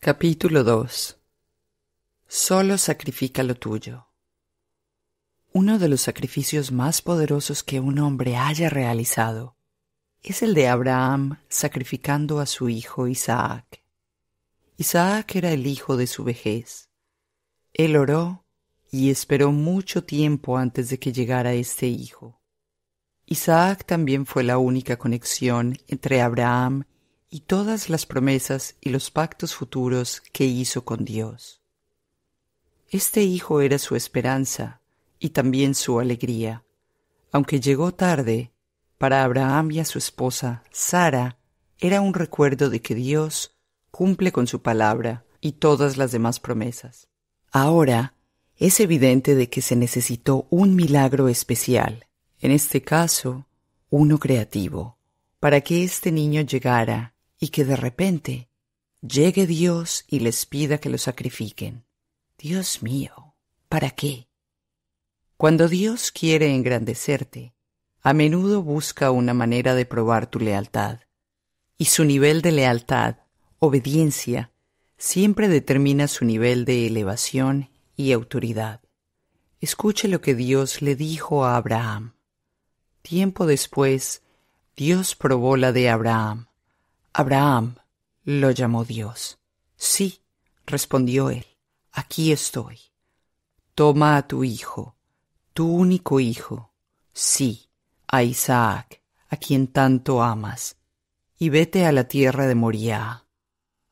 Capítulo 2 Solo sacrifica lo tuyo. Uno de los sacrificios más poderosos que un hombre haya realizado es el de Abraham sacrificando a su hijo Isaac. Isaac era el hijo de su vejez. Él oró y esperó mucho tiempo antes de que llegara este hijo. Isaac también fue la única conexión entre Abraham y y todas las promesas y los pactos futuros que hizo con Dios. Este hijo era su esperanza y también su alegría, aunque llegó tarde, para Abraham y a su esposa, Sara, era un recuerdo de que Dios cumple con su palabra y todas las demás promesas. Ahora, es evidente de que se necesitó un milagro especial, en este caso, uno creativo, para que este niño llegara y que de repente llegue Dios y les pida que lo sacrifiquen. Dios mío, ¿para qué? Cuando Dios quiere engrandecerte, a menudo busca una manera de probar tu lealtad, y su nivel de lealtad, obediencia, siempre determina su nivel de elevación y autoridad. Escuche lo que Dios le dijo a Abraham. Tiempo después, Dios probó la de Abraham Abraham, lo llamó Dios. Sí, respondió él, aquí estoy. Toma a tu hijo, tu único hijo, sí, a Isaac, a quien tanto amas, y vete a la tierra de Moriah.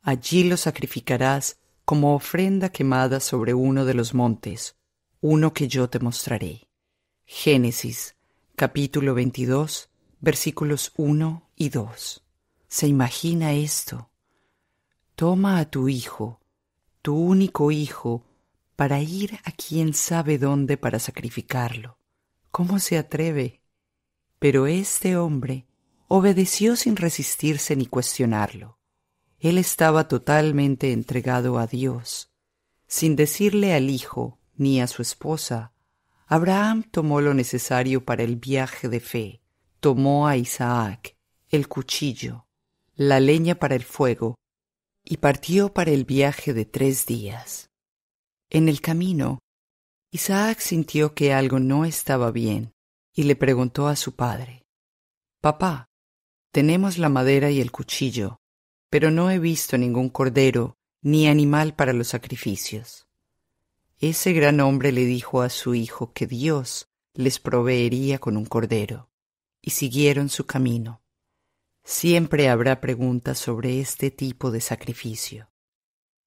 Allí lo sacrificarás como ofrenda quemada sobre uno de los montes, uno que yo te mostraré. Génesis capítulo 22 versículos 1 y 2 se imagina esto. Toma a tu hijo, tu único hijo, para ir a quien sabe dónde para sacrificarlo. ¿Cómo se atreve? Pero este hombre obedeció sin resistirse ni cuestionarlo. Él estaba totalmente entregado a Dios. Sin decirle al hijo ni a su esposa, Abraham tomó lo necesario para el viaje de fe. Tomó a Isaac, el cuchillo, la leña para el fuego, y partió para el viaje de tres días. En el camino, Isaac sintió que algo no estaba bien, y le preguntó a su padre, Papá, tenemos la madera y el cuchillo, pero no he visto ningún cordero ni animal para los sacrificios. Ese gran hombre le dijo a su hijo que Dios les proveería con un cordero, y siguieron su camino. Siempre habrá preguntas sobre este tipo de sacrificio.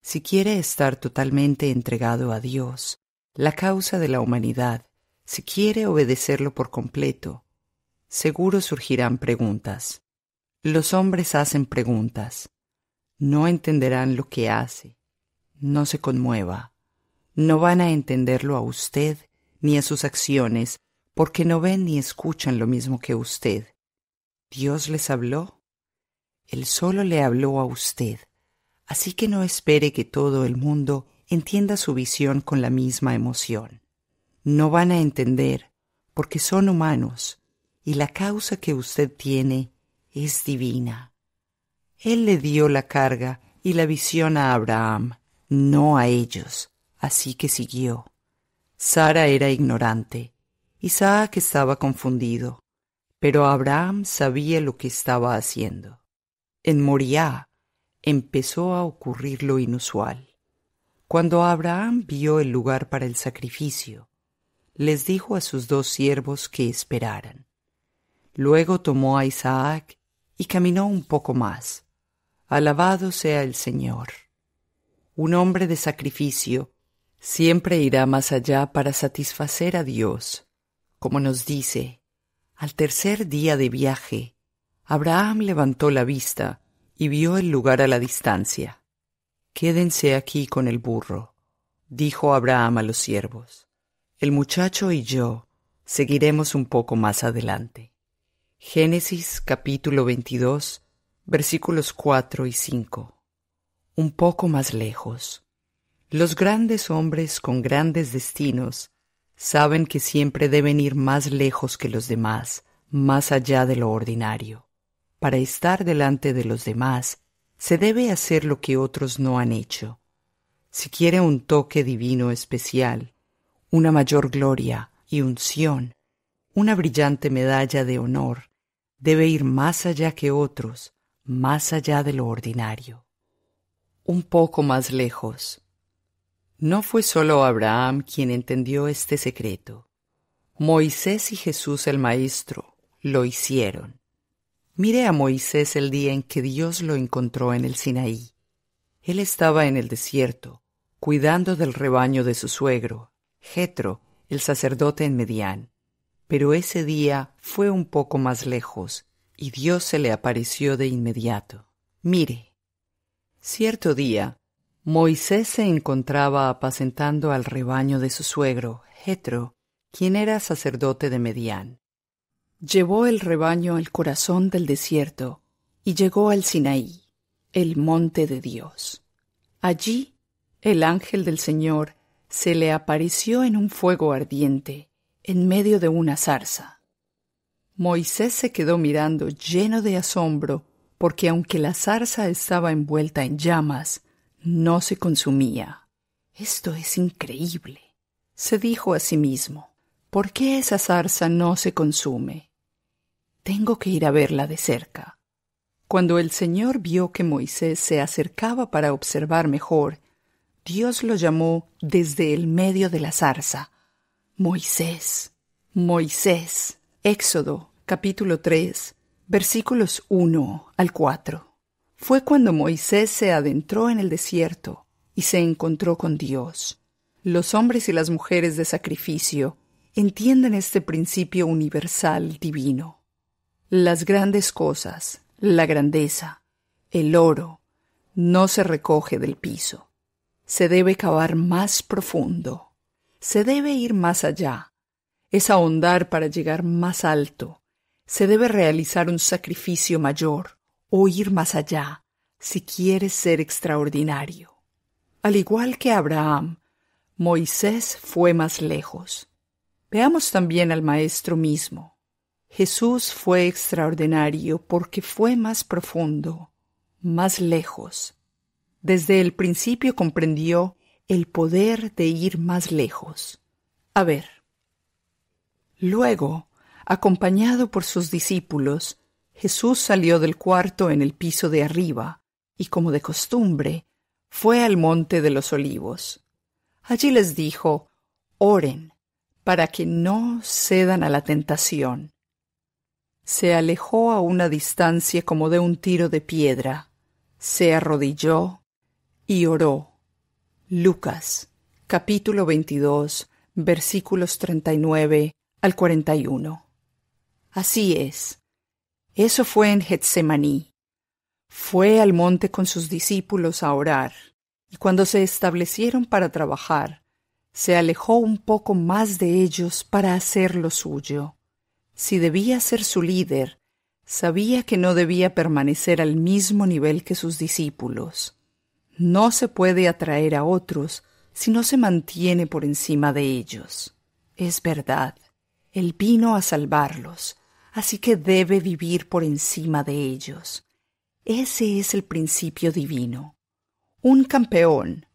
Si quiere estar totalmente entregado a Dios, la causa de la humanidad, si quiere obedecerlo por completo, seguro surgirán preguntas. Los hombres hacen preguntas. No entenderán lo que hace. No se conmueva. No van a entenderlo a usted ni a sus acciones porque no ven ni escuchan lo mismo que usted. ¿Dios les habló? Él solo le habló a usted, así que no espere que todo el mundo entienda su visión con la misma emoción. No van a entender porque son humanos y la causa que usted tiene es divina. Él le dio la carga y la visión a Abraham, no a ellos, así que siguió. Sara era ignorante, Isaac estaba confundido, pero Abraham sabía lo que estaba haciendo. En Moriah empezó a ocurrir lo inusual. Cuando Abraham vio el lugar para el sacrificio, les dijo a sus dos siervos que esperaran. Luego tomó a Isaac y caminó un poco más. Alabado sea el Señor. Un hombre de sacrificio siempre irá más allá para satisfacer a Dios, como nos dice al tercer día de viaje, Abraham levantó la vista y vio el lugar a la distancia. Quédense aquí con el burro, dijo Abraham a los siervos. El muchacho y yo seguiremos un poco más adelante. Génesis capítulo 22, versículos 4 y 5. Un poco más lejos. Los grandes hombres con grandes destinos saben que siempre deben ir más lejos que los demás, más allá de lo ordinario. Para estar delante de los demás, se debe hacer lo que otros no han hecho. Si quiere un toque divino especial, una mayor gloria y unción, una brillante medalla de honor, debe ir más allá que otros, más allá de lo ordinario. Un poco más lejos, no fue solo Abraham quien entendió este secreto. Moisés y Jesús el Maestro lo hicieron. Mire a Moisés el día en que Dios lo encontró en el Sinaí. Él estaba en el desierto, cuidando del rebaño de su suegro, Jetro, el sacerdote en Medián. Pero ese día fue un poco más lejos, y Dios se le apareció de inmediato. Mire, cierto día Moisés se encontraba apacentando al rebaño de su suegro, Jetro, quien era sacerdote de Medián. Llevó el rebaño al corazón del desierto y llegó al Sinaí, el monte de Dios. Allí el ángel del Señor se le apareció en un fuego ardiente, en medio de una zarza. Moisés se quedó mirando lleno de asombro, porque aunque la zarza estaba envuelta en llamas, no se consumía. Esto es increíble, se dijo a sí mismo. ¿Por qué esa zarza no se consume? Tengo que ir a verla de cerca. Cuando el Señor vio que Moisés se acercaba para observar mejor, Dios lo llamó desde el medio de la zarza. Moisés, Moisés. Éxodo capítulo 3, versículos 1 al 4 fue cuando Moisés se adentró en el desierto y se encontró con Dios. Los hombres y las mujeres de sacrificio entienden este principio universal divino. Las grandes cosas, la grandeza, el oro, no se recoge del piso. Se debe cavar más profundo. Se debe ir más allá. Es ahondar para llegar más alto. Se debe realizar un sacrificio mayor o ir más allá si quieres ser extraordinario. Al igual que Abraham, Moisés fue más lejos. Veamos también al Maestro mismo. Jesús fue extraordinario porque fue más profundo, más lejos. Desde el principio comprendió el poder de ir más lejos. A ver. Luego, acompañado por sus discípulos, Jesús salió del cuarto en el piso de arriba, y como de costumbre, fue al monte de los olivos. Allí les dijo, Oren, para que no cedan a la tentación. Se alejó a una distancia como de un tiro de piedra, se arrodilló y oró. Lucas, capítulo 22, versículos 39 al 41. Así es eso fue en Getsemaní. Fue al monte con sus discípulos a orar, y cuando se establecieron para trabajar, se alejó un poco más de ellos para hacer lo suyo. Si debía ser su líder, sabía que no debía permanecer al mismo nivel que sus discípulos. No se puede atraer a otros si no se mantiene por encima de ellos. Es verdad, Él vino a salvarlos, así que debe vivir por encima de ellos. Ese es el principio divino. Un campeón,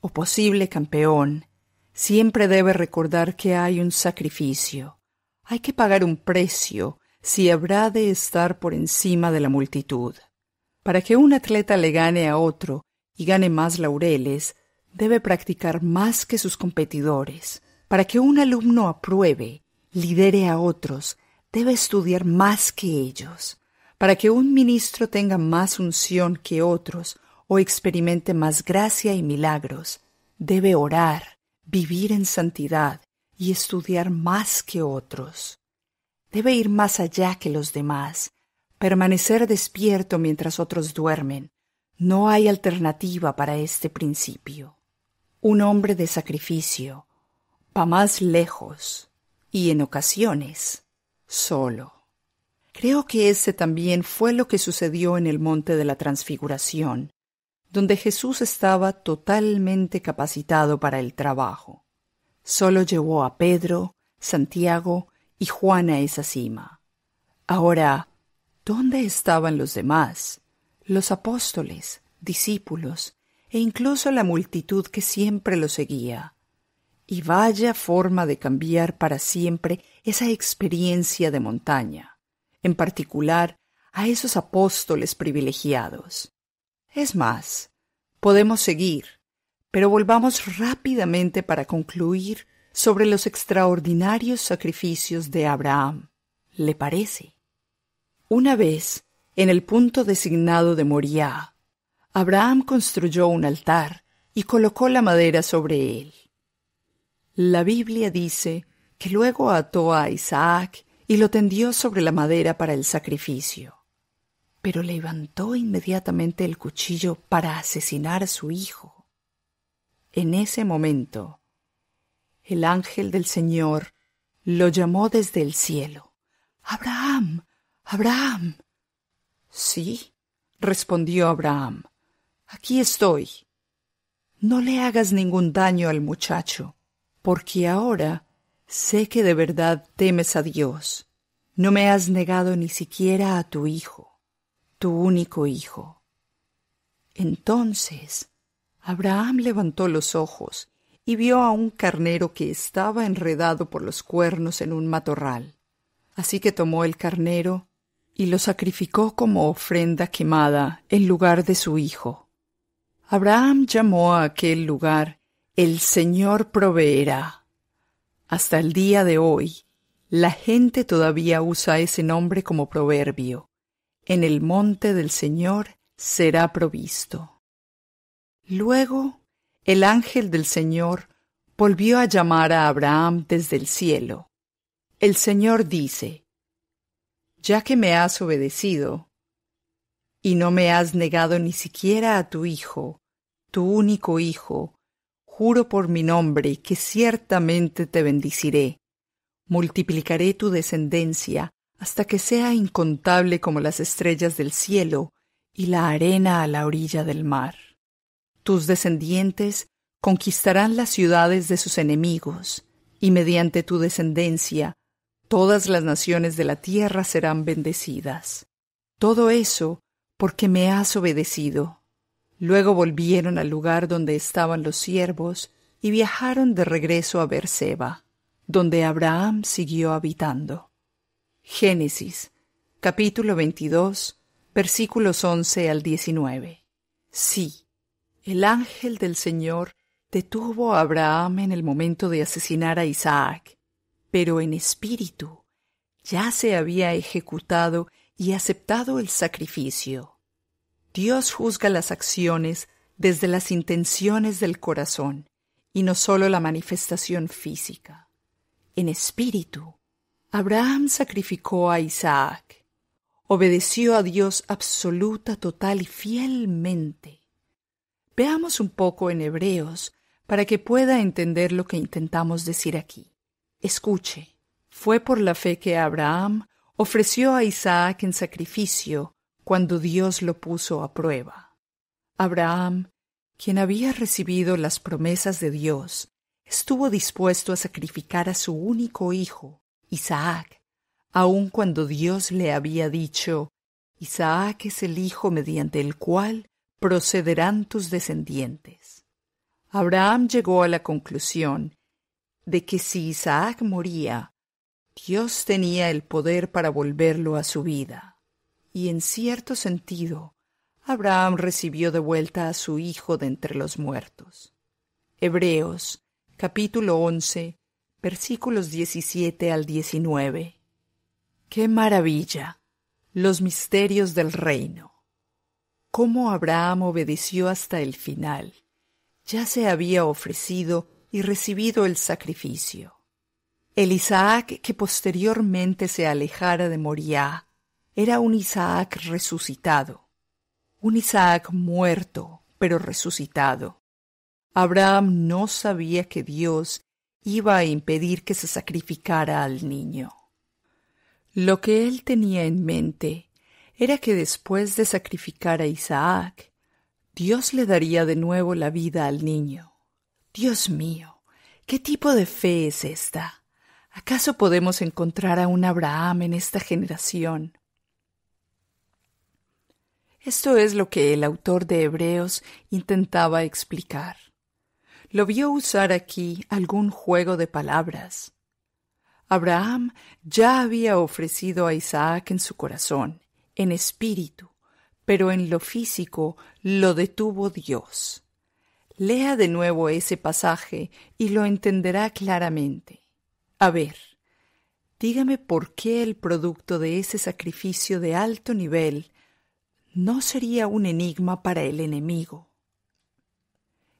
o posible campeón, siempre debe recordar que hay un sacrificio. Hay que pagar un precio si habrá de estar por encima de la multitud. Para que un atleta le gane a otro y gane más laureles, debe practicar más que sus competidores. Para que un alumno apruebe, lidere a otros debe estudiar más que ellos, para que un ministro tenga más unción que otros o experimente más gracia y milagros, debe orar, vivir en santidad y estudiar más que otros. Debe ir más allá que los demás, permanecer despierto mientras otros duermen. No hay alternativa para este principio. Un hombre de sacrificio va más lejos y en ocasiones solo. Creo que ese también fue lo que sucedió en el monte de la transfiguración, donde Jesús estaba totalmente capacitado para el trabajo. Solo llevó a Pedro, Santiago y Juan a esa cima. Ahora, ¿dónde estaban los demás? Los apóstoles, discípulos, e incluso la multitud que siempre lo seguía. Y vaya forma de cambiar para siempre esa experiencia de montaña, en particular a esos apóstoles privilegiados. Es más, podemos seguir, pero volvamos rápidamente para concluir sobre los extraordinarios sacrificios de Abraham. ¿Le parece? Una vez, en el punto designado de Moriah, Abraham construyó un altar y colocó la madera sobre él. La Biblia dice luego ató a Isaac y lo tendió sobre la madera para el sacrificio. Pero levantó inmediatamente el cuchillo para asesinar a su hijo. En ese momento, el ángel del Señor lo llamó desde el cielo. Abraham, Abraham. Sí, respondió Abraham. Aquí estoy. No le hagas ningún daño al muchacho, porque ahora Sé que de verdad temes a Dios. No me has negado ni siquiera a tu hijo, tu único hijo. Entonces Abraham levantó los ojos y vio a un carnero que estaba enredado por los cuernos en un matorral. Así que tomó el carnero y lo sacrificó como ofrenda quemada en lugar de su hijo. Abraham llamó a aquel lugar El Señor proveerá. Hasta el día de hoy, la gente todavía usa ese nombre como proverbio. En el monte del Señor será provisto. Luego, el ángel del Señor volvió a llamar a Abraham desde el cielo. El Señor dice, Ya que me has obedecido, y no me has negado ni siquiera a tu hijo, tu único hijo, Juro por mi nombre que ciertamente te bendiciré. Multiplicaré tu descendencia hasta que sea incontable como las estrellas del cielo y la arena a la orilla del mar. Tus descendientes conquistarán las ciudades de sus enemigos, y mediante tu descendencia todas las naciones de la tierra serán bendecidas. Todo eso porque me has obedecido. Luego volvieron al lugar donde estaban los siervos y viajaron de regreso a Berseba, donde Abraham siguió habitando. Génesis, capítulo 22, versículos 11 al 19. Sí, el ángel del Señor detuvo a Abraham en el momento de asesinar a Isaac, pero en espíritu ya se había ejecutado y aceptado el sacrificio. Dios juzga las acciones desde las intenciones del corazón y no sólo la manifestación física. En espíritu, Abraham sacrificó a Isaac. Obedeció a Dios absoluta, total y fielmente. Veamos un poco en Hebreos para que pueda entender lo que intentamos decir aquí. Escuche, fue por la fe que Abraham ofreció a Isaac en sacrificio cuando Dios lo puso a prueba. Abraham, quien había recibido las promesas de Dios, estuvo dispuesto a sacrificar a su único hijo, Isaac, aun cuando Dios le había dicho, Isaac es el hijo mediante el cual procederán tus descendientes. Abraham llegó a la conclusión de que si Isaac moría, Dios tenía el poder para volverlo a su vida y en cierto sentido, Abraham recibió de vuelta a su hijo de entre los muertos. Hebreos capítulo 11 versículos 17 al 19. ¡Qué maravilla! Los misterios del reino. Cómo Abraham obedeció hasta el final. Ya se había ofrecido y recibido el sacrificio. El Isaac que posteriormente se alejara de Moriah era un Isaac resucitado, un Isaac muerto, pero resucitado. Abraham no sabía que Dios iba a impedir que se sacrificara al niño. Lo que él tenía en mente era que después de sacrificar a Isaac, Dios le daría de nuevo la vida al niño. Dios mío, ¿qué tipo de fe es esta? ¿Acaso podemos encontrar a un Abraham en esta generación? Esto es lo que el autor de Hebreos intentaba explicar. Lo vio usar aquí algún juego de palabras. Abraham ya había ofrecido a Isaac en su corazón, en espíritu, pero en lo físico lo detuvo Dios. Lea de nuevo ese pasaje y lo entenderá claramente. A ver, dígame por qué el producto de ese sacrificio de alto nivel no sería un enigma para el enemigo.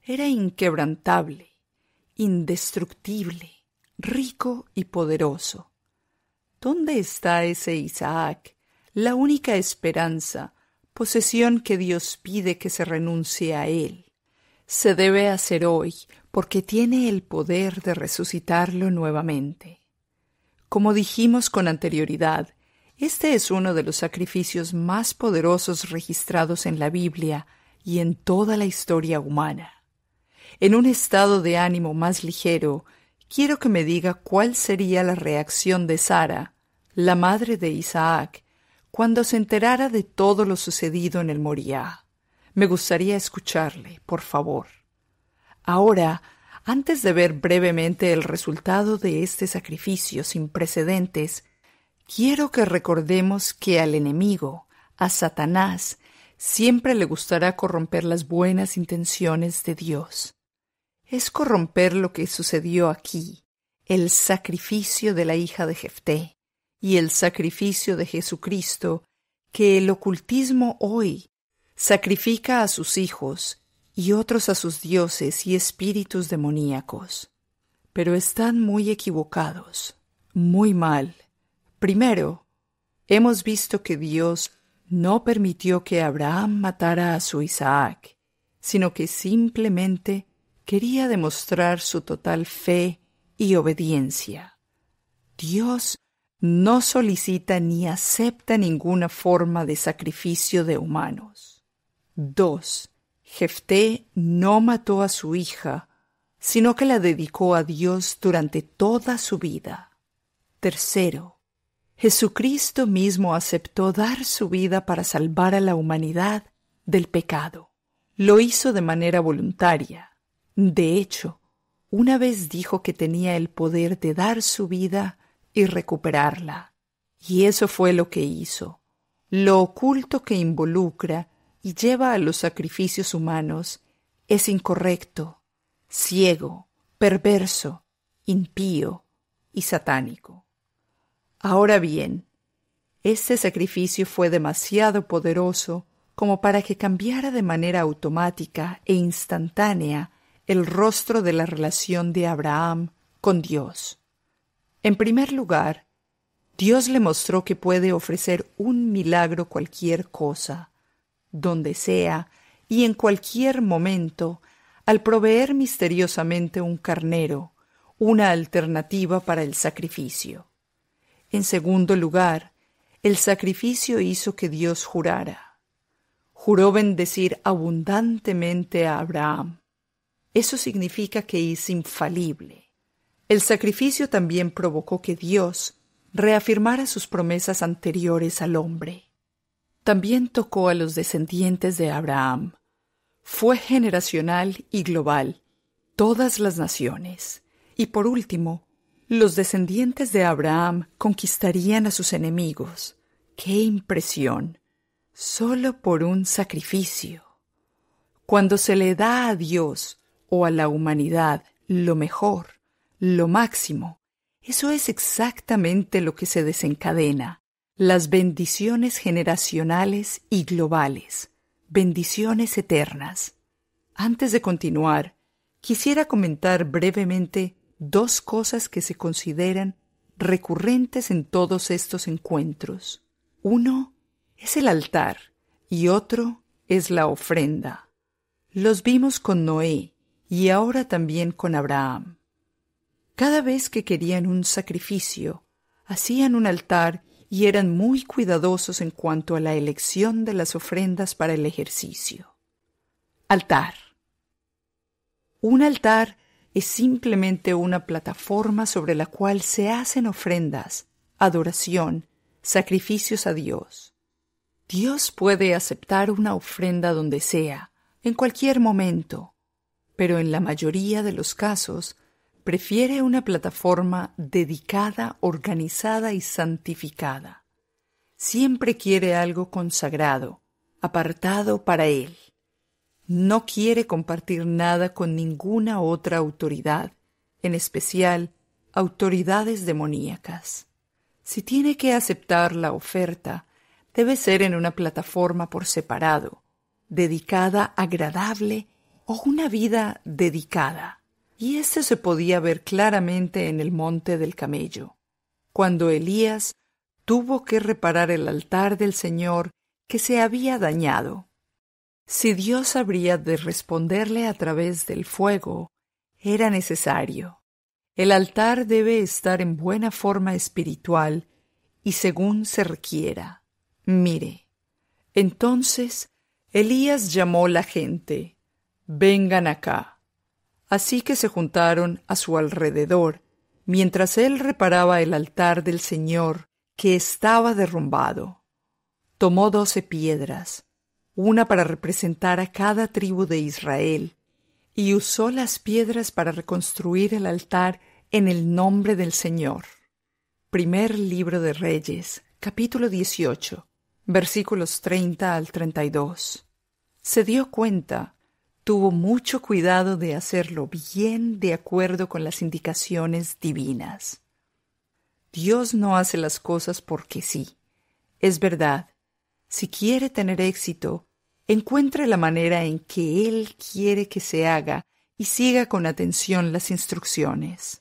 Era inquebrantable, indestructible, rico y poderoso. ¿Dónde está ese Isaac, la única esperanza, posesión que Dios pide que se renuncie a él? Se debe hacer hoy porque tiene el poder de resucitarlo nuevamente. Como dijimos con anterioridad, este es uno de los sacrificios más poderosos registrados en la Biblia y en toda la historia humana. En un estado de ánimo más ligero, quiero que me diga cuál sería la reacción de Sara, la madre de Isaac, cuando se enterara de todo lo sucedido en el Moriah. Me gustaría escucharle, por favor. Ahora, antes de ver brevemente el resultado de este sacrificio sin precedentes, Quiero que recordemos que al enemigo, a Satanás, siempre le gustará corromper las buenas intenciones de Dios. Es corromper lo que sucedió aquí, el sacrificio de la hija de Jefté y el sacrificio de Jesucristo, que el ocultismo hoy sacrifica a sus hijos y otros a sus dioses y espíritus demoníacos. Pero están muy equivocados, muy mal Primero, hemos visto que Dios no permitió que Abraham matara a su Isaac, sino que simplemente quería demostrar su total fe y obediencia. Dios no solicita ni acepta ninguna forma de sacrificio de humanos. 2. Jefté no mató a su hija, sino que la dedicó a Dios durante toda su vida. Tercero, Jesucristo mismo aceptó dar su vida para salvar a la humanidad del pecado. Lo hizo de manera voluntaria. De hecho, una vez dijo que tenía el poder de dar su vida y recuperarla. Y eso fue lo que hizo. Lo oculto que involucra y lleva a los sacrificios humanos es incorrecto, ciego, perverso, impío y satánico. Ahora bien, este sacrificio fue demasiado poderoso como para que cambiara de manera automática e instantánea el rostro de la relación de Abraham con Dios. En primer lugar, Dios le mostró que puede ofrecer un milagro cualquier cosa, donde sea y en cualquier momento, al proveer misteriosamente un carnero, una alternativa para el sacrificio. En segundo lugar, el sacrificio hizo que Dios jurara. Juró bendecir abundantemente a Abraham. Eso significa que es infalible. El sacrificio también provocó que Dios reafirmara sus promesas anteriores al hombre. También tocó a los descendientes de Abraham. Fue generacional y global, todas las naciones. Y por último, los descendientes de Abraham conquistarían a sus enemigos. ¡Qué impresión! Solo por un sacrificio. Cuando se le da a Dios o a la humanidad lo mejor, lo máximo, eso es exactamente lo que se desencadena. Las bendiciones generacionales y globales. Bendiciones eternas. Antes de continuar, quisiera comentar brevemente dos cosas que se consideran recurrentes en todos estos encuentros. Uno es el altar y otro es la ofrenda. Los vimos con Noé y ahora también con Abraham. Cada vez que querían un sacrificio, hacían un altar y eran muy cuidadosos en cuanto a la elección de las ofrendas para el ejercicio. Altar. Un altar es simplemente una plataforma sobre la cual se hacen ofrendas, adoración, sacrificios a Dios. Dios puede aceptar una ofrenda donde sea, en cualquier momento, pero en la mayoría de los casos prefiere una plataforma dedicada, organizada y santificada. Siempre quiere algo consagrado, apartado para Él no quiere compartir nada con ninguna otra autoridad, en especial autoridades demoníacas. Si tiene que aceptar la oferta, debe ser en una plataforma por separado, dedicada, agradable o una vida dedicada. Y este se podía ver claramente en el monte del camello, cuando Elías tuvo que reparar el altar del Señor que se había dañado si Dios habría de responderle a través del fuego, era necesario. El altar debe estar en buena forma espiritual y según se requiera. Mire. Entonces Elías llamó la gente. Vengan acá. Así que se juntaron a su alrededor, mientras él reparaba el altar del Señor que estaba derrumbado. Tomó doce piedras, una para representar a cada tribu de Israel, y usó las piedras para reconstruir el altar en el nombre del Señor. Primer libro de Reyes, capítulo 18, versículos 30 al 32. Se dio cuenta, tuvo mucho cuidado de hacerlo bien de acuerdo con las indicaciones divinas. Dios no hace las cosas porque sí. Es verdad, si quiere tener éxito, encuentre la manera en que Él quiere que se haga y siga con atención las instrucciones.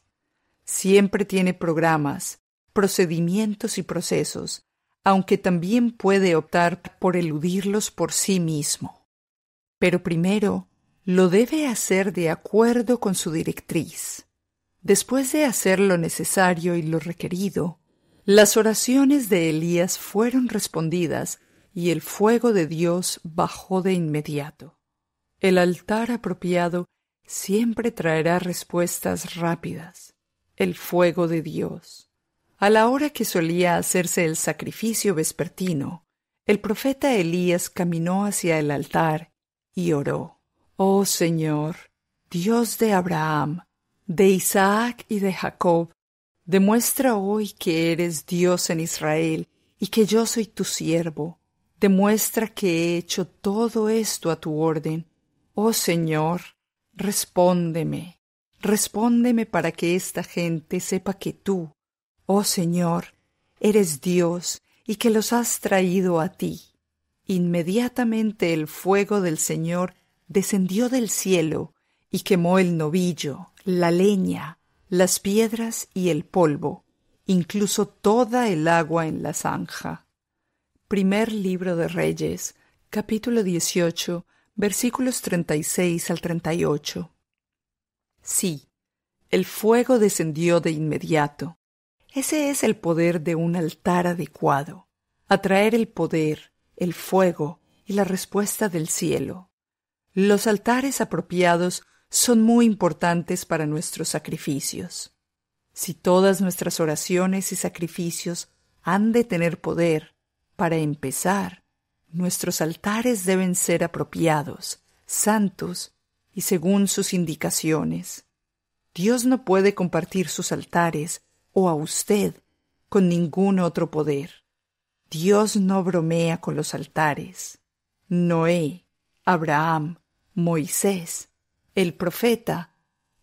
Siempre tiene programas, procedimientos y procesos, aunque también puede optar por eludirlos por sí mismo. Pero primero, lo debe hacer de acuerdo con su directriz. Después de hacer lo necesario y lo requerido, las oraciones de Elías fueron respondidas y el fuego de Dios bajó de inmediato. El altar apropiado siempre traerá respuestas rápidas. El fuego de Dios. A la hora que solía hacerse el sacrificio vespertino, el profeta Elías caminó hacia el altar y oró. Oh Señor, Dios de Abraham, de Isaac y de Jacob, demuestra hoy que eres Dios en Israel y que yo soy tu siervo, demuestra muestra que he hecho todo esto a tu orden. Oh Señor, respóndeme, respóndeme para que esta gente sepa que tú, oh Señor, eres Dios y que los has traído a ti. Inmediatamente el fuego del Señor descendió del cielo y quemó el novillo, la leña, las piedras y el polvo, incluso toda el agua en la zanja. Primer Libro de Reyes, capítulo 18, versículos 36 al 38. Sí, el fuego descendió de inmediato. Ese es el poder de un altar adecuado, atraer el poder, el fuego y la respuesta del cielo. Los altares apropiados son muy importantes para nuestros sacrificios. Si todas nuestras oraciones y sacrificios han de tener poder, para empezar, nuestros altares deben ser apropiados, santos y según sus indicaciones. Dios no puede compartir sus altares o a usted con ningún otro poder. Dios no bromea con los altares. Noé, Abraham, Moisés, el profeta,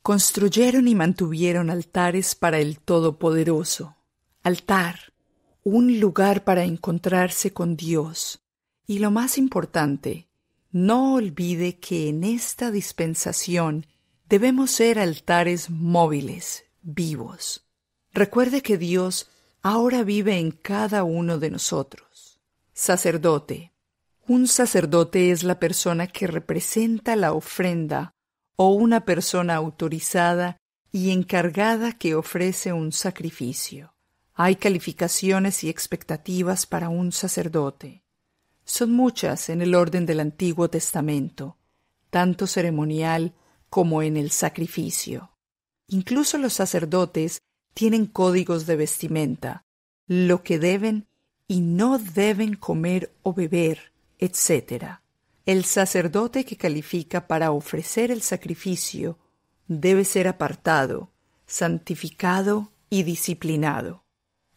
construyeron y mantuvieron altares para el Todopoderoso. Altar un lugar para encontrarse con Dios. Y lo más importante, no olvide que en esta dispensación debemos ser altares móviles, vivos. Recuerde que Dios ahora vive en cada uno de nosotros. Sacerdote. Un sacerdote es la persona que representa la ofrenda o una persona autorizada y encargada que ofrece un sacrificio. Hay calificaciones y expectativas para un sacerdote. Son muchas en el orden del Antiguo Testamento, tanto ceremonial como en el sacrificio. Incluso los sacerdotes tienen códigos de vestimenta, lo que deben y no deben comer o beber, etc. El sacerdote que califica para ofrecer el sacrificio debe ser apartado, santificado y disciplinado.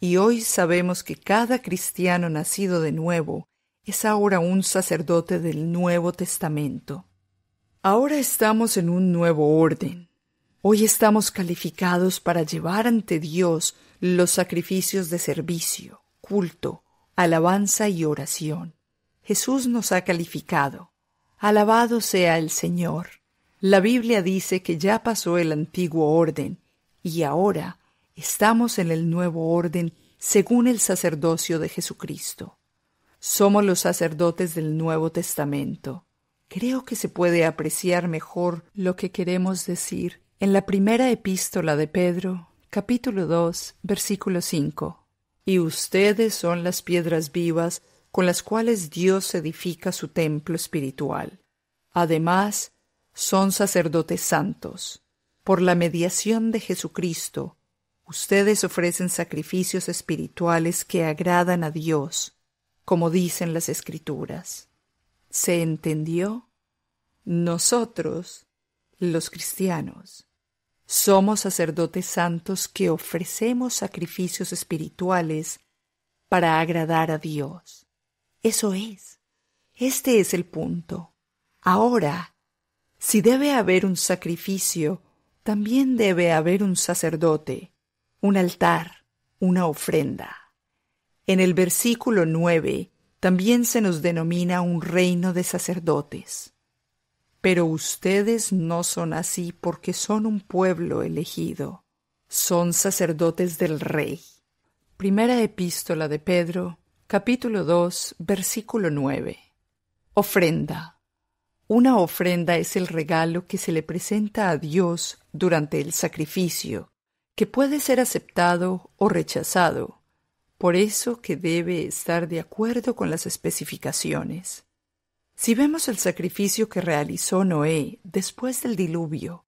Y hoy sabemos que cada cristiano nacido de nuevo es ahora un sacerdote del Nuevo Testamento. Ahora estamos en un nuevo orden. Hoy estamos calificados para llevar ante Dios los sacrificios de servicio, culto, alabanza y oración. Jesús nos ha calificado. Alabado sea el Señor. La Biblia dice que ya pasó el antiguo orden y ahora Estamos en el nuevo orden según el sacerdocio de Jesucristo. Somos los sacerdotes del Nuevo Testamento. Creo que se puede apreciar mejor lo que queremos decir en la primera epístola de Pedro, capítulo 2, versículo 5. Y ustedes son las piedras vivas con las cuales Dios edifica su templo espiritual. Además, son sacerdotes santos. Por la mediación de Jesucristo, Ustedes ofrecen sacrificios espirituales que agradan a Dios, como dicen las escrituras. ¿Se entendió? Nosotros, los cristianos, somos sacerdotes santos que ofrecemos sacrificios espirituales para agradar a Dios. Eso es. Este es el punto. Ahora, si debe haber un sacrificio, también debe haber un sacerdote un altar, una ofrenda. En el versículo 9 también se nos denomina un reino de sacerdotes. Pero ustedes no son así porque son un pueblo elegido, son sacerdotes del rey. Primera epístola de Pedro, capítulo 2, versículo 9. Ofrenda. Una ofrenda es el regalo que se le presenta a Dios durante el sacrificio que puede ser aceptado o rechazado, por eso que debe estar de acuerdo con las especificaciones. Si vemos el sacrificio que realizó Noé después del diluvio,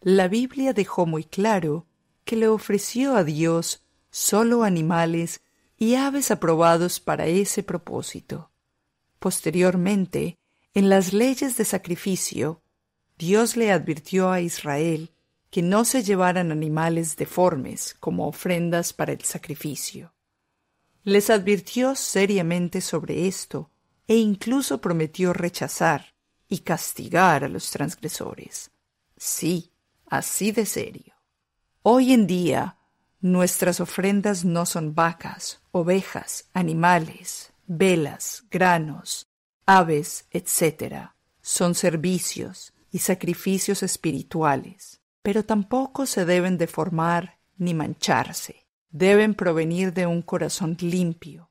la Biblia dejó muy claro que le ofreció a Dios solo animales y aves aprobados para ese propósito. Posteriormente, en las leyes de sacrificio, Dios le advirtió a Israel que no se llevaran animales deformes como ofrendas para el sacrificio. Les advirtió seriamente sobre esto e incluso prometió rechazar y castigar a los transgresores. Sí, así de serio. Hoy en día, nuestras ofrendas no son vacas, ovejas, animales, velas, granos, aves, etc. Son servicios y sacrificios espirituales pero tampoco se deben deformar ni mancharse. Deben provenir de un corazón limpio,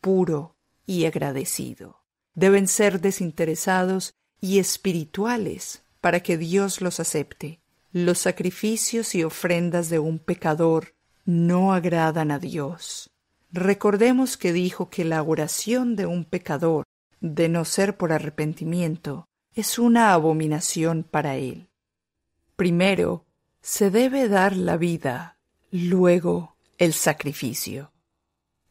puro y agradecido. Deben ser desinteresados y espirituales para que Dios los acepte. Los sacrificios y ofrendas de un pecador no agradan a Dios. Recordemos que dijo que la oración de un pecador, de no ser por arrepentimiento, es una abominación para él. Primero, se debe dar la vida, luego el sacrificio.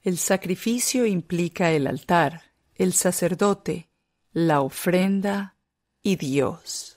El sacrificio implica el altar, el sacerdote, la ofrenda y Dios.